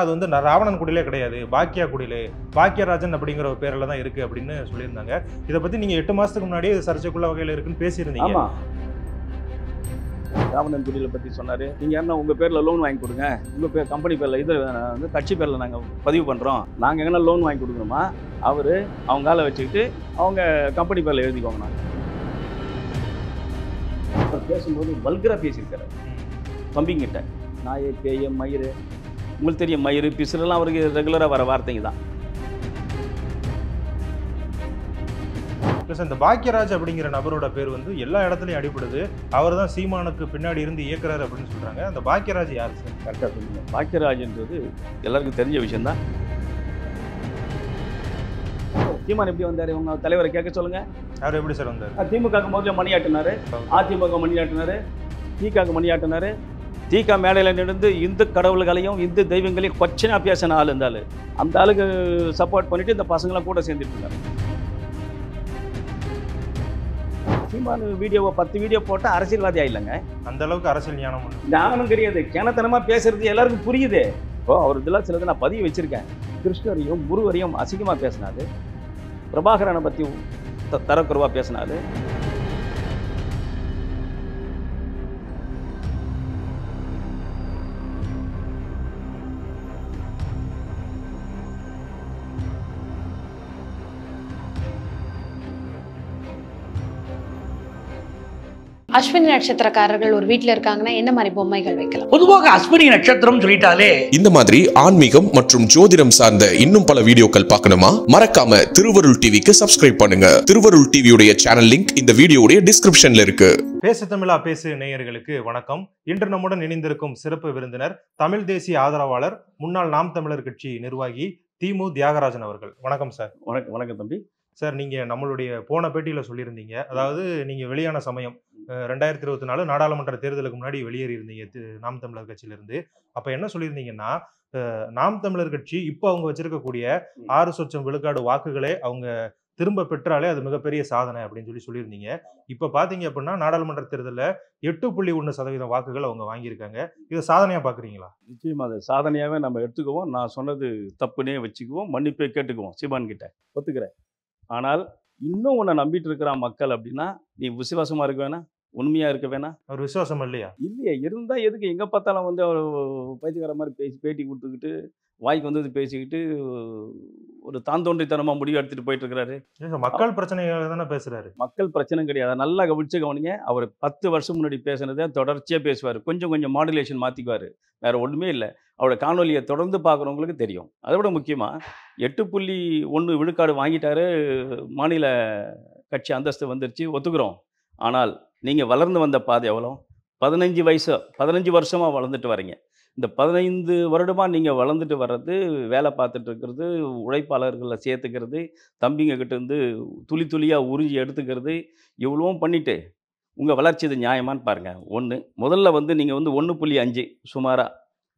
அது வந்து ராவணன் குடிலே கிடையாது பாக்கியா குடிலே பாக்கியராஜன் அப்படிங்கிற ஒரு பேரில் தான் இருக்குது அப்படின்னு சொல்லியிருந்தாங்க இதை பற்றி நீங்கள் எட்டு மாதத்துக்கு முன்னாடி சர்ச்சைக்குள்ள வகையில் இருக்குன்னு பேசியிருந்தீங்க ராவணன் குடியில பற்றி சொன்னார் நீங்கள் என்ன உங்கள் பேரில் லோன் வாங்கி கொடுங்க உங்கள் பேர் கம்பெனி பேரில் இது வந்து கட்சி பேரில் நாங்கள் பதிவு பண்ணுறோம் நாங்கள் எங்கன்னா லோன் வாங்கி கொடுக்கணுமா அவர் அவங்க ஆளை வச்சுக்கிட்டு அவங்க கம்பெனி பேரில் எழுதிக்கோங்க பேசும்போது வல்கராக பேசியிருக்காரு பம்பிங்கிட்ட நாயே பேய மயிறு உங்களுக்கு தெரியும் மயிறு பிசுலாம் அவருக்கு ரெகுலராக வர வார்த்தைங்க தான் இந்த பாக்கியராஜ் அப்படிங்கிற நபரோட பேர் வந்து எல்லா இடத்துலையும் அடிப்படுது அவர் தான் சீமானுக்கு பின்னாடி இருந்து இயக்குறாரு அப்படின்னு சொல்கிறாங்க அந்த பாக்கியராஜ் யார் சார் கரெக்டாக சொல்லுங்கள் பாக்கியராஜ்ன்றது எல்லாருக்கும் தெரிஞ்ச விஷயந்தான் சீமான் எப்படி வந்தார் உங்கள் தலைவரை கேட்க சொல்லுங்கள் அவர் எப்படி சார் வந்தார் திமுக முதல்ல மணியாட்டினாரு அதிமுக மணியாட்டினாரு திக மணியாட்டினாரு தீகா மேடையில் நின்று இந்து கடவுள்களையும் இந்து தெய்வங்களையும் கொச்சனை பேசின ஆள் இந்த அந்த ஆளுக்கு சப்போர்ட் பண்ணிட்டு இந்த பசங்களாம் கூட சேர்ந்துட்டு இருந்தாங்க வீடியோவை பத்து வீடியோ போட்டால் அரசியல்வாதி ஆயிடலங்க அந்த அளவுக்கு அரசியல் ஞானம் ஞானம் கிடையாது கிணத்தனமாக பேசுறது எல்லாருக்கும் புரியுது ஓ அவர் இதெல்லாம் சிலது நான் பதிவு வச்சுருக்கேன் கிருஷ்ணரையும் குருவரையும் அசிங்கமாக பேசினாரு பிரபாகரனை பற்றி தரக்குறவாக பேசினாரு அஸ்வினி நட்சத்திரக்காரர்கள் ஒரு வீட்டில் இருக்காங்கன்னா என்ன மாதிரி பொம்மைகள் வைக்கலாம் பொதுவாக அஸ்வினி நட்சத்திரம் சொல்லிட்டாலே இந்த மாதிரி ஆன்மீகம் மற்றும் ஜோதிடம் சார்ந்த இன்னும் பல வீடியோக்கள் பார்க்கணுமா மறக்காம திருவருள் டிவிக்கு சப்ஸ்கிரைப் பண்ணுங்க திருவருள் டிவியுடைய சேனல் லிங்க் இந்த வீடியோடைய டிஸ்கிரிப்ஷன்ல இருக்கு பேசு தமிழா பேசு நேயர்களுக்கு வணக்கம் இன்று நம்முடன் இணைந்திருக்கும் சிறப்பு விருந்தினர் தமிழ் தேசிய ஆதரவாளர் முன்னாள் நாம் தமிழர் கட்சி நிர்வாகி திமு தியாகராஜன் அவர்கள் வணக்கம் சார் வணக்கம் வணக்கம் தம்பி சார் நீங்கள் நம்மளுடைய போன பேட்டியில் சொல்லியிருந்தீங்க அதாவது நீங்கள் வெளியான சமயம் ரெண்டாயிரத்தி இருபத்தி நாலு நாடாளுமன்ற தேர்தலுக்கு முன்னாடி வெளியேறி இருந்தீங்க நாம் தமிழர் கட்சியிலிருந்து அப்போ என்ன சொல்லியிருந்தீங்கன்னா நாம் தமிழர் கட்சி இப்போ அவங்க வச்சிருக்கக்கூடிய ஆறு சொச்சம் விழுக்காடு வாக்குகளே அவங்க திரும்ப பெற்றாலே அது மிகப்பெரிய சாதனை அப்படின்னு சொல்லி சொல்லியிருந்தீங்க இப்போ பார்த்தீங்க அப்படின்னா நாடாளுமன்ற தேர்தலில் எட்டு புள்ளி ஒன்று சதவீதம் வாக்குகள் அவங்க வாங்கியிருக்காங்க இதை சாதனையாக பார்க்குறீங்களா நிச்சயமாக அதை சாதனையாகவே நம்ம எடுத்துக்குவோம் நான் சொன்னது தப்புனே வச்சுக்குவோம் மன்னிப்பை கேட்டுக்குவோம் சிவான் கிட்ட ஒத்துக்கிறேன் ஆனால் இன்னும் உன்னை நம்பிட்டு இருக்கிறான் மக்கள் அப்படின்னா நீ விசுவாசமாக இருக்க வேணா உண்மையாக இருக்க வேணா அவர் விசுவாசம் இல்லையா இல்லையா இருந்தால் எதுக்கு எங்கே பார்த்தாலும் வந்து அவர் பயிற்சிக்கார மாதிரி பேசி பேட்டி கொடுத்துக்கிட்டு வாய்க்கு வந்து பேசிக்கிட்டு ஒரு தாந்தோன்றித்தனமாக முடிவு எடுத்துகிட்டு போயிட்டு இருக்கிறாரு மக்கள் பிரச்சனைகளை தானே பேசுகிறாரு மக்கள் பிரச்சனை கிடையாது நல்லா கவிழ்ச்சி கவனிங்க அவர் பத்து வருஷம் முன்னாடி பேசுனதை தொடர்ச்சியாக பேசுவார் கொஞ்சம் கொஞ்சம் மாடுலேஷன் மாற்றிக்குவார் வேறு ஒன்றுமே இல்லை அவரோட காணொலியை தொடர்ந்து பார்க்குறவங்களுக்கு தெரியும் அதை விட முக்கியமாக எட்டு புள்ளி ஒன்று விழுக்காடு வாங்கிட்டாரு மாநில கட்சி அந்தஸ்து வந்துருச்சு ஒத்துக்கிறோம் ஆனால் நீங்கள் வளர்ந்து வந்த பாதை எவ்வளோ பதினஞ்சு வயசு பதினஞ்சு வருஷமாக வளர்ந்துட்டு வரீங்க இந்த பதினைந்து வருடமாக நீங்கள் வளர்ந்துட்டு வர்றது வேலை பார்த்துட்டு இருக்கிறது உழைப்பாளர்களை சேர்த்துக்கிறது தம்பிங்கக்கிட்ட இருந்து துளி துளியாக உறிஞ்சி எடுத்துக்கிறது இவ்வளோவும் பண்ணிவிட்டு உங்கள் வளர்ச்சி இது நியாயமானு பாருங்கள் ஒன்று முதல்ல வந்து நீங்கள் வந்து ஒன்று புள்ளி அஞ்சு சுமாராக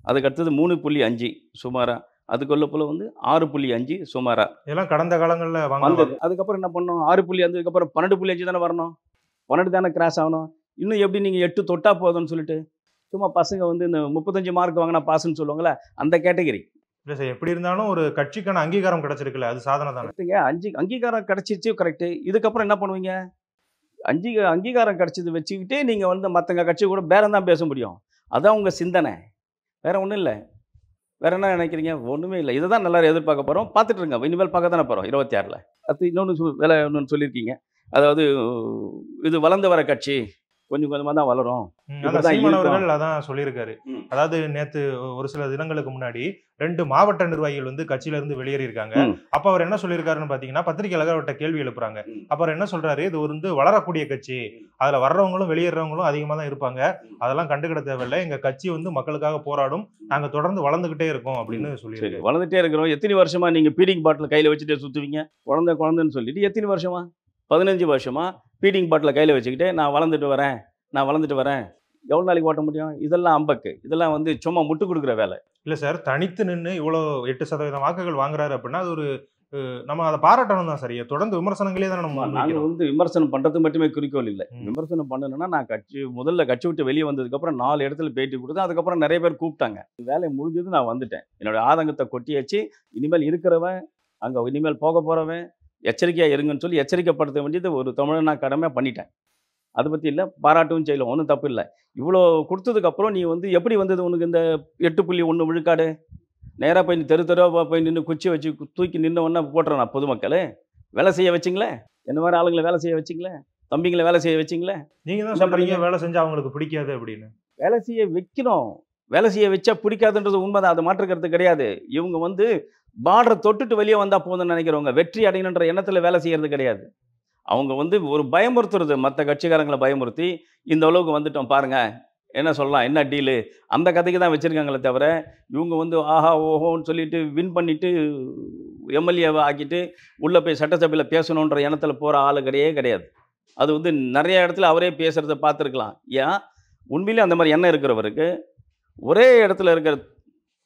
அதுக்கு அடுத்தது மூணு புள்ளி அஞ்சு சுமாராக அதுக்குள்ள போல் வந்து ஆறு புள்ளி அஞ்சு சுமாராக இதெல்லாம் கடந்த காலங்களில் வந்தது அதுக்கப்புறம் என்ன பண்ணோம் ஆறு புள்ளி அஞ்சு அதுக்கப்புறம் பன்னெண்டு புள்ளி அஞ்சு தானே வரணும் பன்னெண்டு தானே கிராஸ் ஆகணும் இன்னும் எப்படி நீங்கள் எட்டு தொட்டா போதும்னு சொல்லிட்டு சும்மா பசங்க வந்து இந்த முப்பத்தஞ்சு மார்க் வாங்கினா பாஸ்ன்னு சொல்லுவாங்களே அந்த கேட்டகரி இல்லை சார் எப்படி இருந்தாலும் ஒரு கட்சிக்கான அங்கீகாரம் கிடச்சிருக்குல்ல அது சாதனை இல்லைங்க அஞ்சு அங்கீகாரம் கிடச்சிச்சு கரெக்டு இதுக்கப்புறம் என்ன பண்ணுவீங்க அஞ்சு அங்கீகாரம் கிடச்சது வச்சுக்கிட்டே நீங்கள் வந்து மற்றங்க கட்சி கூட பேரம் தான் பேச முடியும் அதான் உங்கள் சிந்தனை வேறு ஒன்றும் இல்லை வேறு என்ன நினைக்கிறீங்க ஒன்றுமே இல்லை இதை தான் நல்லா எதிர்பார்க்க போகிறோம் பார்த்துட்டுருங்க இனிமேல் பார்க்க தானே போகிறோம் இருபத்தி ஆறில் அடுத்து இன்னொன்று வேலை இன்னொன்று சொல்லியிருக்கீங்க அதாவது இது வளர்ந்து வர கட்சி கொஞ்சம் கொஞ்சமாக தான் வளரும் சீமானவர்கள் அதான் சொல்லியிருக்காரு அதாவது நேத்து ஒரு சில தினங்களுக்கு முன்னாடி ரெண்டு மாவட்ட நிர்வாகிகள் வந்து கட்சியில இருந்து வெளியேறி இருக்காங்க அப்ப அவர் என்ன சொல்லியிருக்காருன்னு பாத்தீங்கன்னா பத்திரிகையாளர் அவர்கிட்ட கேள்வி எழுப்புறாங்க அப்ப அவர் என்ன சொல்றாரு இது வந்து வளரக்கூடிய கட்சி அதுல வர்றவங்களும் வெளியேறவங்களும் அதிகமா தான் இருப்பாங்க அதெல்லாம் கண்டுக்கிட தேவையில்லை எங்க கட்சி வந்து மக்களுக்காக போராடும் நாங்க தொடர்ந்து வளர்ந்துகிட்டே இருக்கோம் அப்படின்னு சொல்லி வளர்ந்துட்டே இருக்கிறோம் எத்தனை வருஷமா நீங்க பீடிங் பாட்டில் கையில வச்சுட்டு சுத்துவீங்க குழந்தை குழந்தைன்னு சொல்லிட்டு எத்தனை வருஷமா பதினஞ்சு வருஷமாக பீட்டிங் பாட்டில் கையில் வச்சுக்கிட்டு நான் வளர்ந்துட்டு வரேன் நான் வளர்ந்துட்டு வரேன் எவ்வளோ நாளைக்கு ஓட்ட முடியும் இதெல்லாம் அம்பக்கு இதெல்லாம் வந்து சும்மா முட்டு கொடுக்குற வேலை இல்லை சார் தனித்து நின்று இவ்வளோ எட்டு சதவீதம் வாக்குகள் வாங்குறாரு அப்படின்னா அது ஒரு நம்ம அதை பாராட்டணும் தான் சரியா தொடர்ந்து விமர்சனங்களே தான் நம்ம நாங்கள் வந்து விமர்சனம் பண்ணுறது மட்டுமே குறிக்கோள் இல்லை விமர்சனம் பண்ணணும்னா நான் கட்சி முதல்ல கட்சி விட்டு வெளியே வந்ததுக்கப்புறம் நாலு இடத்துல பேட்டி கொடுத்தேன் அதுக்கப்புறம் நிறைய பேர் கூப்பிட்டாங்க வேலை முடிஞ்சது நான் வந்துட்டேன் என்னோட ஆதங்கத்தை கொட்டியாச்சு இனிமேல் இருக்கிறவன் அங்கே இனிமேல் போக போகிறவன் எச்சரிக்கையாக இருங்கன்னு சொல்லி எச்சரிக்கைப்படுத்த வேண்டியது ஒரு தமிழனா கடமை பண்ணிட்டேன் அதை பற்றி இல்லை பாராட்டவும் செய்யலாம் ஒன்றும் தப்பு இல்லை இவ்வளோ கொடுத்ததுக்கப்புறம் நீ வந்து எப்படி வந்தது உனக்கு இந்த எட்டு புள்ளி ஒன்று விழுக்காடு நேராக போய் தெரு தெருவாக போய் நின்று குச்சி வச்சு தூக்கி நின்று ஒன்றா போட்டுறேன் பொதுமக்கள் வேலை செய்ய வச்சிங்களே என்ன மாதிரி ஆளுங்களை வேலை செய்ய வச்சிங்களே தம்பிங்களை வேலை செய்ய வச்சிங்களே நீங்கள் தான் சொல்கிறீங்க வேலை செஞ்சால் அவங்களுக்கு பிடிக்காது அப்படின்னு வேலை செய்ய வைக்கணும் வேலை செய்ய வச்சா பிடிக்காதுன்றது உண்மைதான் அதை மாற்றுக்கிறது கிடையாது இவங்க வந்து பார்டரை தொட்டுட்டு வெளியே வந்தால் போதும்னு நினைக்கிறவங்க வெற்றி அடையணுன்ற எண்ணத்தில் வேலை செய்கிறது கிடையாது அவங்க வந்து ஒரு பயமுறுத்துறது மற்ற கட்சிக்காரங்களை பயமுறுத்தி இந்த அளவுக்கு வந்துட்டோம் பாருங்கள் என்ன சொல்லலாம் என்ன டீலு அந்த கதைக்கு தான் வச்சுருக்காங்களே தவிர இவங்க வந்து ஆஹா ஓஹோன்னு சொல்லிட்டு வின் பண்ணிவிட்டு எம்எல்ஏவை ஆக்கிட்டு உள்ளே போய் சட்டசபையில் பேசணுன்ற எண்ணத்தில் போகிற ஆளு கிடையே கிடையாது அது வந்து நிறைய இடத்துல அவரே பேசுகிறத பார்த்துருக்கலாம் ஏன் உண்மையிலே அந்த மாதிரி எண்ணம் இருக்கிறவருக்கு ஒரே இடத்துல இருக்கிற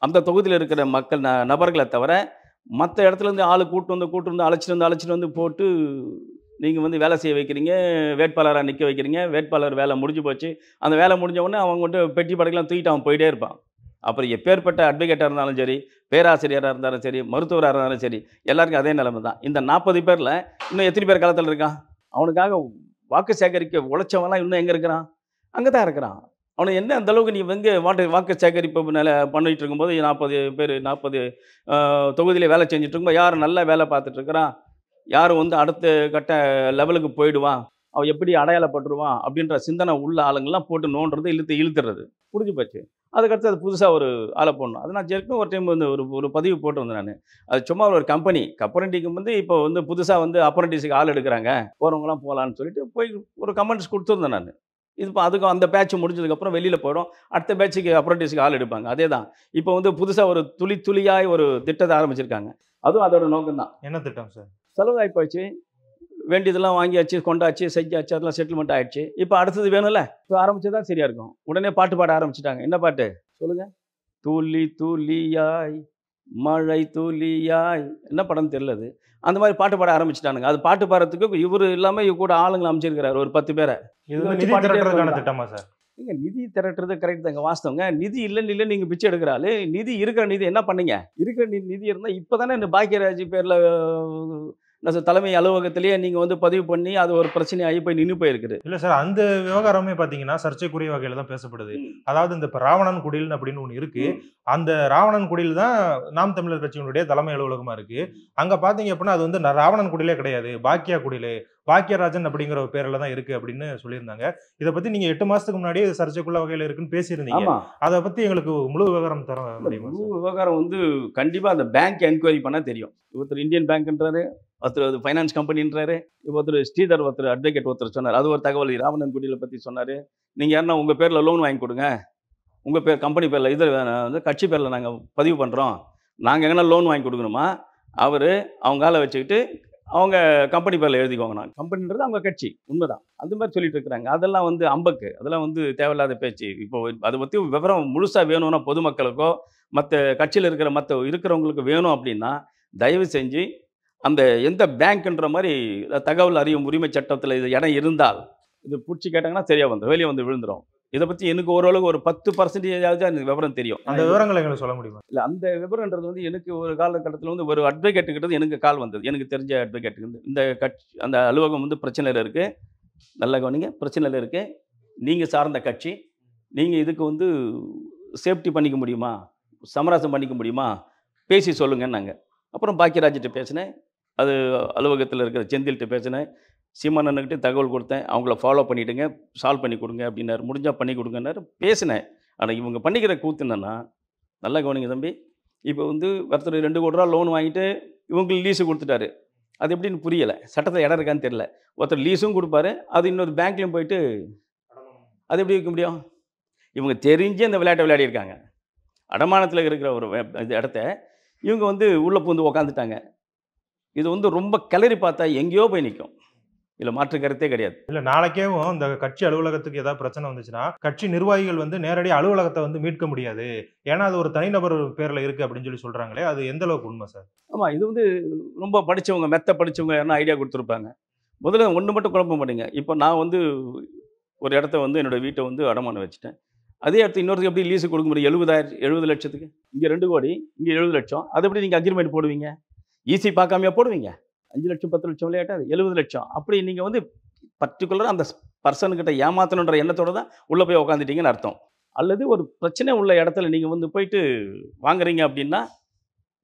அந்த தொகுதியில் இருக்கிற மக்கள் ந நபர்களை தவிர மற்ற இடத்துலேருந்து ஆள் கூட்டு வந்து கூட்டு வந்து அழைச்சிட்டு வந்து அழைச்சிட்டு வந்து போட்டு நீங்கள் வந்து வேலை செய்ய வைக்கிறீங்க வேட்பாளராக நிற்க வைக்கிறீங்க வேட்பாளர் வேலை முடிஞ்சு போச்சு அந்த வேலை முடிஞ்ச உடனே அவங்க வந்து பெட்டி படைக்கெல்லாம் தூக்கிட்டு அவன் போயிட்டே இருப்பான் அப்புறம் எப்பேற்பட்ட அட்வொகேட்டாக இருந்தாலும் சரி பேராசிரியராக இருந்தாலும் சரி மருத்துவராக இருந்தாலும் சரி எல்லாருக்கும் அதே நிலைமை தான் இந்த நாற்பது பேரில் இன்னும் எத்தனை பேர் காலத்தில் இருக்கான் அவனுக்காக வாக்கு சேகரிக்க உழைச்சவன்லாம் இன்னும் எங்கே இருக்கிறான் அங்கே தான் இருக்கிறான் அவனை என்ன அந்தளவுக்கு நீ வந்து வாட்டர் வாக்கு சேகரிப்பு நில பண்ணிகிட்டு இருக்கும்போது நாற்பது பேர் நாற்பது தொகுதியில் வேலை செஞ்சுட்டு இருக்கும்போது யார் நல்லா வேலை பார்த்துட்ருக்குறான் யார் வந்து அடுத்த கட்ட லெவலுக்கு போயிடுவான் அவன் எப்படி அடையாளப்பட்டுருவான் அப்படின்ற சிந்தனை உள்ள ஆளுங்கள்லாம் போட்டு நோண்டுறது இழுத்து இழுத்துறது புரிஞ்சு போச்சு அதுக்கடுத்து அது புதுசாக ஒரு ஆளை போடணும் அது நான் ஏற்கனவே ஒரு டைம் வந்து ஒரு ஒரு பதிவு போட்டு வந்தேன் நான் அது சும்மா ஒரு கம்பெனி கப்பரண்டிக்கு வந்து இப்போ வந்து புதுசாக வந்து அப்பரண்டிஸுக்கு ஆள் எடுக்கிறாங்க போகிறவங்களாம் போகலான்னு சொல்லிட்டு போய் ஒரு கமெண்ட்ஸ் கொடுத்துருந்தேன் நான் இது இப்போ அதுக்கும் அந்த பேட்ச் முடிஞ்சதுக்கப்புறம் வெளியில் போயிடும் அடுத்த பேட்சுக்கு அப்ரண்டிஸுக்கு ஆள் எடுப்பாங்க அதே தான் இப்போ வந்து புதுசாக ஒரு துளி துளியாய் ஒரு திட்டத்தை ஆரம்பிச்சிருக்காங்க அதுவும் அதோட நோக்கம் தான் என்ன திட்டம் சார் செலவாகி போயிடுச்சு வேண்டியதெல்லாம் வாங்கியாச்சு கொண்டாச்சு செஞ்சாச்சு அதெல்லாம் செட்டில்மெண்ட் ஆகிடுச்சு இப்போ அடுத்தது வேணும்ல இப்போ தான் சரியாக இருக்கும் உடனே பாட்டு பாட ஆரம்பிச்சிட்டாங்க என்ன பாட்டு சொல்லுங்கள் துளி துளியாய் மழை தூலியாய் என்ன படம் தெரில அது அந்த மாதிரி பாட்டு பாட ஆரம்பிச்சிட்டானுங்க அது பாட்டு பாடுறதுக்கு இவர் இல்லாமல் இவ கூட ஆளுங்களை அமைச்சிருக்கிறாரு ஒரு பத்து பேரை திட்டமா சார் நீங்க நிதி திரட்டுறது கரெக்ட் தாங்க வாஸ்தவங்க நிதி இல்லைன்னு இல்லை நீங்கள் பிச்சை எடுக்கிறாரு நிதி இருக்கிற நிதி என்ன பண்ணீங்க இருக்கிற நிதி இருந்தால் இப்போ தானே இந்த பாக்கியராஜ் பேரில் சார் தலைமை அலுவலகத்திலேயே நீங்கள் வந்து பதிவு பண்ணி அது ஒரு பிரச்சனையாகி போய் நின்று போயிருக்குது இல்லை சார் அந்த விவகாரமே பார்த்தீங்கன்னா சர்ச்சைக்குரிய வகையில் தான் பேசப்படுது அதாவது இந்த இப்போ ராவணன் குடில் அப்படின்னு ஒன்று இருக்குது அந்த ராவணன் குடில் தான் நாம் தமிழர் கட்சியினுடைய தலைமை அலுவலகமாக இருக்குது அங்கே பார்த்தீங்க அப்படின்னா அது வந்து ராவணன் குடிலே கிடையாது பாக்கியா குடில் பாக்கியராஜன் அப்படிங்கிற ஒரு பேரில் தான் இருக்குது அப்படின்னு சொல்லியிருந்தாங்க இதை பற்றி நீங்கள் எட்டு மாதத்துக்கு முன்னாடியே சர்ச்சைக்குள்ள வகையில் இருக்குன்னு பேசியிருந்தீங்க அதை பற்றி எங்களுக்கு முழு விவகாரம் தர முடியும் முழு விவகாரம் வந்து கண்டிப்பாக அந்த பேங்க் என்கொயரி பண்ணால் தெரியும் ஒருத்தர் இந்தியன் பேங்க்ன்றது ஒருத்தர் ஃபைனான்ஸ் கம்பெனின்றாரு இப்போ ஒருத்தர் ஸ்ரீதர் ஒருத்தர் அட்வொகேட் ஒருத்தர் சொன்னார் அது ஒரு தகவல் ராமணன் குடியில் பற்றி சொன்னார் நீங்கள் யாருன்னா உங்கள் பேரில் லோன் வாங்கி கொடுங்க உங்கள் பேர் கம்பெனி பேரில் இதில் வந்து கட்சி பேரில் நாங்கள் பதிவு பண்ணுறோம் நாங்கள் எங்கன்னா லோன் வாங்கி கொடுக்கணுமா அவர் அவங்க காலை வச்சுக்கிட்டு அவங்க கம்பெனி பேரில் எழுதிக்கோங்க நான் கம்பெனின்றது அவங்க கட்சி உண்மைதான் அந்த மாதிரி சொல்லிட்டு இருக்கிறாங்க அதெல்லாம் வந்து அம்பக்கு அதெல்லாம் வந்து தேவையில்லாத பேச்சு இப்போ அதை பற்றி விவரம் முழுசாக வேணும்னா பொதுமக்களுக்கோ மற்ற கட்சியில் இருக்கிற மற்ற இருக்கிறவங்களுக்கு வேணும் அப்படின்னா தயவு செஞ்சு அந்த எந்த பேங்க்ன்ற மாதிரி தகவல் அறியும் உரிமை சட்டத்தில் இது இடம் இருந்தால் இது பிடிச்சி கேட்டாங்கன்னா சரியாக வந்துடும் வெளியே வந்து விழுந்துடும் இதை பற்றி எனக்கு ஓரளவுக்கு ஒரு பத்து பர்சன்டேஜாவது எனக்கு விவரம் தெரியும் அந்த விவரங்களை எங்களுக்கு சொல்ல முடியுமா இல்லை அந்த விவரன்றது வந்து எனக்கு ஒரு காலகட்டத்தில் வந்து ஒரு அட்வொகேட்டுக்கிட்ட எனக்கு கால் வந்தது எனக்கு தெரிஞ்ச அட்வொகேட்டுக்கு இந்த கட்சி அந்த அலுவலகம் வந்து பிரச்சனையில் இருக்குது நல்ல கவனிங்க பிரச்சனையில் இருக்குது நீங்கள் சார்ந்த கட்சி நீங்கள் இதுக்கு வந்து சேஃப்டி பண்ணிக்க முடியுமா சமரசம் பண்ணிக்க முடியுமா பேசி சொல்லுங்கன்னாங்க அப்புறம் பாக்கியராஜ்கிட்ட பேசினேன் அது அலுவலகத்தில் இருக்கிற செந்தில்கிட்ட பேசினேன் சீமானன்னுக்கிட்ட தகவல் கொடுத்தேன் அவங்கள ஃபாலோ பண்ணிவிடுங்க சால்வ் பண்ணி கொடுங்க அப்படின்னாரு முடிஞ்சால் பண்ணி கொடுங்கனாரு பேசினேன் ஆனால் இவங்க பண்ணிக்கிற கூத்து என்னென்னா நல்லா கவனிங்க தம்பி இப்போ வந்து ஒருத்தர் ரெண்டு கோடி ரூபா லோன் வாங்கிட்டு இவங்களுக்கு லீஸு கொடுத்துட்டாரு அது எப்படின்னு புரியலை சட்டத்தில் இடம் இருக்கான்னு தெரில ஒருத்தர் லீஸும் கொடுப்பாரு அது இன்னொரு பேங்க்லேயும் போயிட்டு அது எப்படி இருக்க முடியும் இவங்க தெரிஞ்சு அந்த விளையாட்டை விளையாடிருக்காங்க அடமானத்தில் இருக்கிற ஒரு இடத்த இவங்க வந்து உள்ளே பூந்து உக்காந்துட்டாங்க இது வந்து ரொம்ப கிளறி பார்த்தா எங்கேயோ போய் நிற்கும் இல்லை மாற்று கருத்தே கிடையாது இல்லை நாளைக்கேவும் இந்த கட்சி அலுவலகத்துக்கு ஏதாவது பிரச்சனை வந்துச்சுன்னா கட்சி நிர்வாகிகள் வந்து நேரடியாக அலுவலகத்தை வந்து மீட்க முடியாது ஏன்னா அது ஒரு தனிநபர் பேரில் இருக்குது அப்படின்னு சொல்லி சொல்கிறாங்களே அது எந்த அளவுக்கு உண்மை சார் ஆமாம் இது வந்து ரொம்ப படித்தவங்க மெத்த படித்தவங்க என்ன ஐடியா கொடுத்துருப்பாங்க முதல்ல ஒன்று மட்டும் குழப்ப மாட்டீங்க இப்போ நான் வந்து ஒரு இடத்த வந்து என்னோடய வீட்டை வந்து அடமானம் வச்சுட்டேன் அதே இடத்து இன்னொருத்துக்கு எப்படி லீஸு கொடுக்க முடியும் எழுபதாயிரம் எழுபது லட்சத்துக்கு இங்கே ரெண்டு கோடி இங்கே எழுபது லட்சம் அது எப்படி நீங்கள் அக்ரிமெண்ட் போடுவீங்க ஈஸி e பார்க்காமையா போடுவீங்க அஞ்சு லட்சம் பத்து லட்சம் விளையாட்டாது எழுபது லட்சம் அப்படி நீங்கள் வந்து பர்டிகுலராக அந்த பர்சன்கிட்ட ஏமாத்தணுன்ற எண்ணத்தோடு தான் உள்ளே போய் உக்காந்துட்டீங்கன்னு அர்த்தம் அல்லது ஒரு பிரச்சனை உள்ள இடத்துல நீங்கள் வந்து போயிட்டு வாங்குறீங்க அப்படின்னா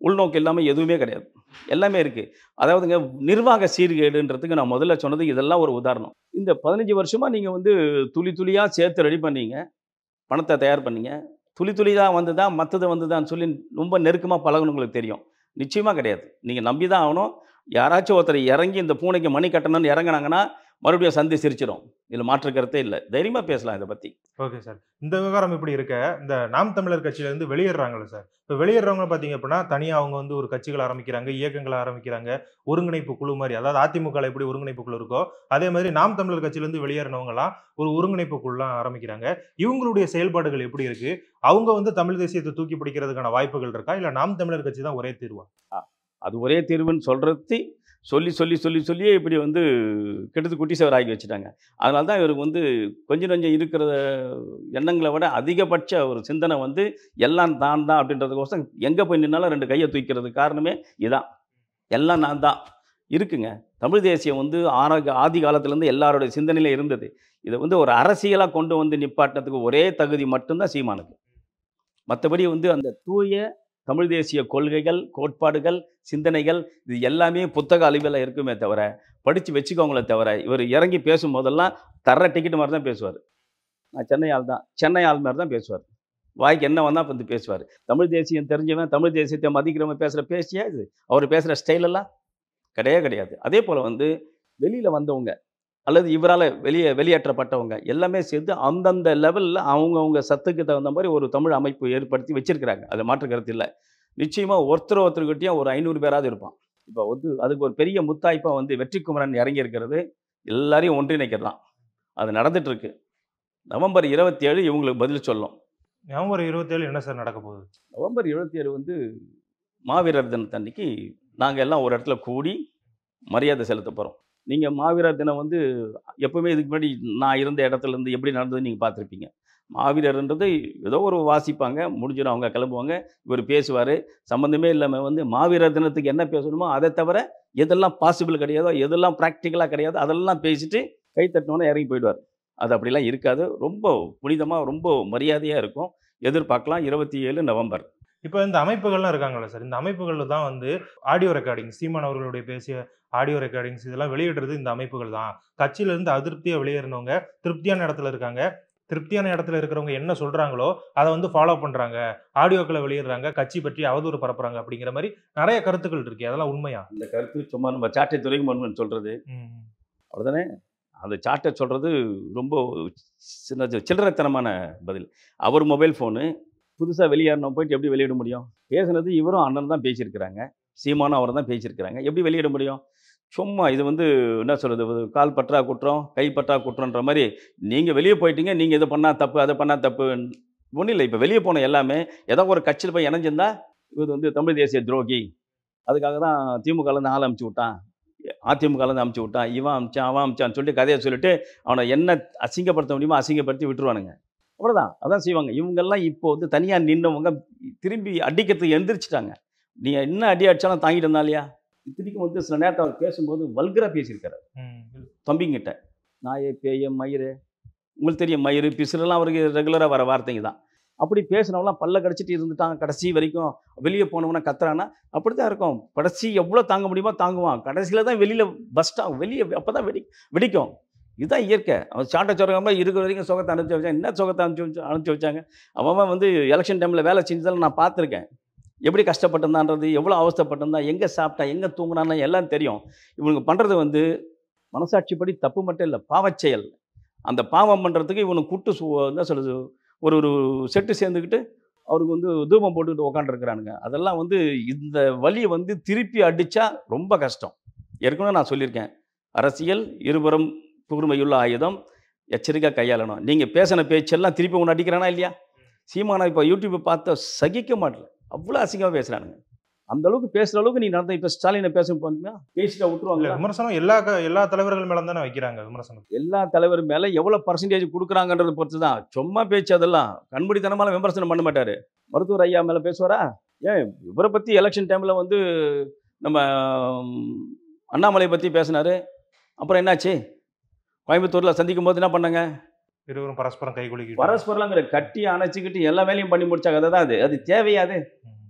உள்நோக்கு இல்லாமல் எதுவுமே கிடையாது எல்லாமே இருக்குது அதாவதுங்க நிர்வாக சீர்கேடுன்றதுக்கு நான் முதல்ல சொன்னது இதெல்லாம் ஒரு உதாரணம் இந்த பதினஞ்சு வருஷமாக நீங்கள் வந்து துளி துளியாக சேர்த்து ரெடி பண்ணீங்க பணத்தை தயார் பண்ணீங்க துளி துளி தான் வந்து தான் மற்றது வந்து தான் சொல்லி ரொம்ப நெருக்கமாக பழகணுங்களுக்கு தெரியும் நிச்சயமாக கிடையாது நீங்கள் நம்பி தான் ஆகணும் யாராச்சும் ஒருத்தர் இறங்கி இந்த பூனைக்கு மணி கட்டணும்னு இறங்கினாங்கன்னா மறுபடியும் சந்தி சிரிச்சிடும் இதில் மாற்றுக்கிறதே இல்லை தைரியமாக பேசலாம் இதை பற்றி ஓகே சார் இந்த விவகாரம் இப்படி இருக்க இந்த நாம் தமிழர் கட்சியிலேருந்து வெளியேறாங்களே சார் இப்போ வெளியேறவங்க பார்த்தீங்க அப்படின்னா தனியாக அவங்க வந்து ஒரு கட்சிகள் ஆரம்பிக்கிறாங்க இயக்கங்களை ஆரம்பிக்கிறாங்க ஒருங்கிணைப்பு குழு மாதிரி அதாவது அதிமுக எப்படி ஒருங்கிணைப்பு குழு இருக்கோ அதே மாதிரி நாம் தமிழர் கட்சியிலேருந்து வெளியேறினவங்களாம் ஒரு ஒருங்கிணைப்பு குழுலாம் ஆரம்பிக்கிறாங்க இவங்களுடைய செயல்பாடுகள் எப்படி இருக்குது அவங்க வந்து தமிழ் தேசியத்தை தூக்கி பிடிக்கிறதுக்கான வாய்ப்புகள் இருக்கா இல்லை நாம் தமிழர் கட்சி தான் ஒரே தீர்வா அது ஒரே தீர்வுன்னு சொல்கிறது சொல்லி சொல்லி சொல்லி சொல்லியே இப்படி வந்து கெட்டது குட்டி சேவர் ஆகி வச்சுட்டாங்க அதனால தான் இவருக்கு வந்து கொஞ்சம் கொஞ்சம் இருக்கிற எண்ணங்களை விட அதிகபட்ச ஒரு சிந்தனை வந்து எல்லாம் தான் தான் அப்படின்றதுக்கோசம் எங்கே போய் நின்னாலும் ரெண்டு கையை தூக்கிறது காரணமே இதான் எல்லாம் நான் தான் இருக்குங்க தமிழ் தேசியம் வந்து ஆரோக்கிய ஆதி காலத்துலேருந்து எல்லாருடைய சிந்தனையில் இருந்தது இதை வந்து ஒரு அரசியலாக கொண்டு வந்து நிப்பாட்டினதுக்கு ஒரே தகுதி மட்டும்தான் சீமானுக்கு மற்றபடி வந்து அந்த தூய தமிழ் தேசிய கொள்கைகள் கோட்பாடுகள் சிந்தனைகள் இது எல்லாமே புத்தக அளவில் இருக்குமே தவிர படித்து வச்சுக்கோங்களே தவிர இவர் இறங்கி பேசும் போதெல்லாம் தர டிக்கெட் மாதிரி தான் பேசுவார் நான் சென்னை ஆள் தான் சென்னை ஆள் மாதிரி தான் பேசுவார் வாய்க்கு என்ன வந்தால் வந்து பேசுவார் தமிழ் தேசியம் தெரிஞ்சவன் தமிழ் தேசியத்தை மதிக்கிறவன் பேசுகிற பேசியா இது அவர் பேசுகிற ஸ்டைலெல்லாம் கிடையாது கிடையாது அதே போல் வந்து வெளியில் வந்தவங்க அல்லது இவரால் வெளியே வெளியேற்றப்பட்டவங்க எல்லாமே சேர்த்து அந்தந்த லெவலில் அவங்கவுங்க சத்துக்கு தகுந்த மாதிரி ஒரு தமிழ் அமைப்பு ஏற்படுத்தி வச்சுருக்கிறாங்க அது மாற்று கருத்து இல்லை நிச்சயமாக ஒருத்தர் ஒருத்தருக்கிட்டையும் ஒரு ஐநூறு பேராவது இருப்பான் இப்போ வந்து அதுக்கு ஒரு பெரிய முத்தாய்ப்பாக வந்து வெற்றிக்குமரன் இறங்கி இருக்கிறது எல்லாரையும் தான் அது நடந்துட்டுருக்கு நவம்பர் இருபத்தி ஏழு இவங்களுக்கு பதில் சொல்லும் நவம்பர் இருபத்தேழு என்ன சார் நடக்க போகுது நவம்பர் இருபத்தி ஏழு வந்து மாவீரர் தினத்தன்னைக்கு நாங்கள் எல்லாம் ஒரு இடத்துல கூடி மரியாதை செலுத்த போகிறோம் நீங்கள் மாவீரர் தினம் வந்து எப்போவுமே இதுக்கு முன்னாடி நான் இருந்த இடத்துலேருந்து எப்படி நடந்ததுன்னு நீங்கள் பார்த்துருப்பீங்க மாவீரர்ன்றது ஏதோ ஒரு வாசிப்பாங்க முடிஞ்சிடும் அவங்க கிளம்புவாங்க இவர் பேசுவார் சம்மந்தமே இல்லாமல் வந்து மாவீரர் தினத்துக்கு என்ன பேசணுமோ அதை தவிர எதெல்லாம் பாசிபிள் கிடையாதோ எதெல்லாம் ப்ராக்டிக்கலாக கிடையாது அதெல்லாம் பேசிட்டு கை தட்டினோன்னே இறங்கி போயிடுவார் அது அப்படிலாம் இருக்காது ரொம்ப புனிதமாக ரொம்ப மரியாதையாக இருக்கும் எதிர்பார்க்கலாம் இருபத்தி ஏழு நவம்பர் இப்போ இந்த அமைப்புகள்லாம் இருக்காங்களா சார் இந்த அமைப்புகளில் தான் வந்து ஆடியோ ரெக்கார்டிங் சீமான் அவர்களுடைய பேசிய ஆடியோ ரெக்கார்டிங்ஸ் இதெல்லாம் வெளியிடுறது இந்த அமைப்புகள் தான் கட்சியிலேருந்து அதிருப்தியாக வெளியேறினவங்க திருப்தியான இடத்துல இருக்காங்க திருப்தியான இடத்துல இருக்கிறவங்க என்ன சொல்கிறாங்களோ அதை வந்து ஃபாலோ பண்ணுறாங்க ஆடியோக்களை வெளியிடுறாங்க கட்சி பற்றி அவதூறு பரப்புறாங்க அப்படிங்கிற மாதிரி நிறைய கருத்துக்கள் இருக்கு அதெல்லாம் உண்மையா இந்த கருத்து சும்மா நம்ம சாட்டை துறைமுகன் சொல்கிறது அவ்வளோதானே அந்த சாட்டை சொல்கிறது ரொம்ப சின்ன சில்லறைத்தனமான பதில் அவர் மொபைல் ஃபோனு புதுசாக வெளியேறணும் போயிட்டு எப்படி வெளியிட முடியும் பேசுனது இவரும் அண்ணன் தான் பேசியிருக்கிறாங்க சீமானும் அவரை தான் பேசியிருக்கிறாங்க எப்படி வெளியிட முடியும் சும்மா இது வந்து என்ன சொல்கிறது கால் பற்றா குற்றம் கை பற்றா குற்றன்ற மாதிரி நீங்கள் வெளியே போயிட்டீங்க நீங்கள் இதை பண்ணால் தப்பு அதை பண்ணால் தப்பு ஒன்றும் இல்லை இப்போ வெளியே போன எல்லாமே ஏதோ ஒரு கட்சியில் போய் இணைஞ்சிருந்தா இது வந்து தமிழ் தேசிய துரோகி அதுக்காக தான் திமுகலேருந்து ஆள் அமுச்சு விட்டான் அதிமுகலேருந்து அமுச்சு விட்டான் இவன் அமிச்சான் அவன் அமிச்சான்னு சொல்லிட்டு கதையை சொல்லிட்டு அவனை என்ன அசிங்கப்படுத்த முடியுமோ அசிங்கப்படுத்தி விட்டுருவானுங்க அவ்வளோதான் அதான் செய்வாங்க இவங்கெல்லாம் இப்போ வந்து தனியாக நின்றவங்க திரும்பி அடிக்கிறதுக்கு எந்திரிச்சிட்டாங்க நீ என்ன அடி அடித்தாலும் தாங்கிட்டு இருந்தா இல்லையா இத்தனைக்கும் வந்து சில நேரத்தை அவர் பேசும்போது வல்கரா பேசியிருக்காரு தம்பிங்கிட்ட நாயே பேய மயிறு உங்களுக்கு தெரியும் மயிறு பிசுலாம் அவருக்கு ரெகுலராக வர வார்த்தைங்க தான் அப்படி பேசினவெல்லாம் பல்ல கடிச்சிட்டு இருந்துட்டாங்க கடைசி வரைக்கும் வெளியே போனவனா கத்துறான்னா அப்படி தான் இருக்கும் கடைசி எவ்வளோ தாங்க முடியுமோ தாங்குவான் கடைசியில் தான் வெளியில் பஸ்டாகும் வெளியே அப்போ தான் வெடி வெடிக்கும் இதுதான் இயற்கை அவன் சாட்டை சொரங்கமாக இருக்கிற வரைக்கும் சுகத்தை அனுப்பிச்சு வச்சாங்க என்ன சுகத்தை அனுப்பிச்சு வச்சு அனுப்பிச்சு வச்சாங்க அவன் வந்து எலெக்ஷன் டைமில் வேலை செஞ்சதெல்லாம் நான் பார்த்துருக்கேன் எப்படி கஷ்டப்பட்டிருந்தான்றது எவ்வளோ அவஸ்தப்பட்டிருந்தான் எங்கே சாப்பிட்டா எங்கே தூங்கினான்னு எல்லாம் தெரியும் இவங்க பண்ணுறது வந்து மனசாட்சிப்படி தப்பு மட்டும் இல்லை பாவச்செயல் அந்த பாவம் பண்ணுறதுக்கு இவனுக்கு கூட்டு என்ன சொல்லுது ஒரு ஒரு செட்டு சேர்ந்துக்கிட்டு அவருக்கு வந்து தூபம் போட்டுக்கிட்டு உக்காண்டிருக்கிறானுங்க அதெல்லாம் வந்து இந்த வழியை வந்து திருப்பி அடித்தா ரொம்ப கஷ்டம் ஏற்கனவே நான் சொல்லியிருக்கேன் அரசியல் இருபுறம் கூர்மையுள்ள ஆயுதம் எச்சரிக்கையாக கையாளணும் நீங்கள் பேசின பேச்செல்லாம் திருப்பி ஒன்று அடிக்கிறானா இல்லையா சீமானா இப்போ யூடியூப்பை பார்த்த சகிக்க மாட்டல அவ்வளோ அசிங்கமாக பேசுகிறானுங்க அந்த அளவுக்கு பேசுற அளவுக்கு நீ நடந்த இப்போ ஸ்டாலினை பேச போனா பேசிட்டா விட்டுருவாங்க விமர்சனம் எல்லா எல்லா தலைவர்கள் மேலே தானே வைக்கிறாங்க விமர்சனம் எல்லா தலைவர் மேலே எவ்வளோ பர்சன்டேஜ் கொடுக்குறாங்கன்றத பொறுத்து தான் சும்மா பேச்சு அதெல்லாம் கண்மூடித்தனமால விமர்சனம் பண்ண மாட்டாரு மருத்துவர் ஐயா மேலே பேசுவாரா ஏன் இவரை பற்றி எலெக்ஷன் டைமில் வந்து நம்ம அண்ணாமலை பற்றி பேசினாரு அப்புறம் என்னாச்சு கோயம்புத்தூரில் சந்திக்கும் போது என்ன பண்ணுங்க இருவரும் பரஸ்பரம் கைகுலுக்கி பரஸ்பரம் கட்டி அணைச்சிக்கிட்டு எல்லா வேலையும் பண்ணி முடிச்சாங்க அதை தான் அது அது தேவையாது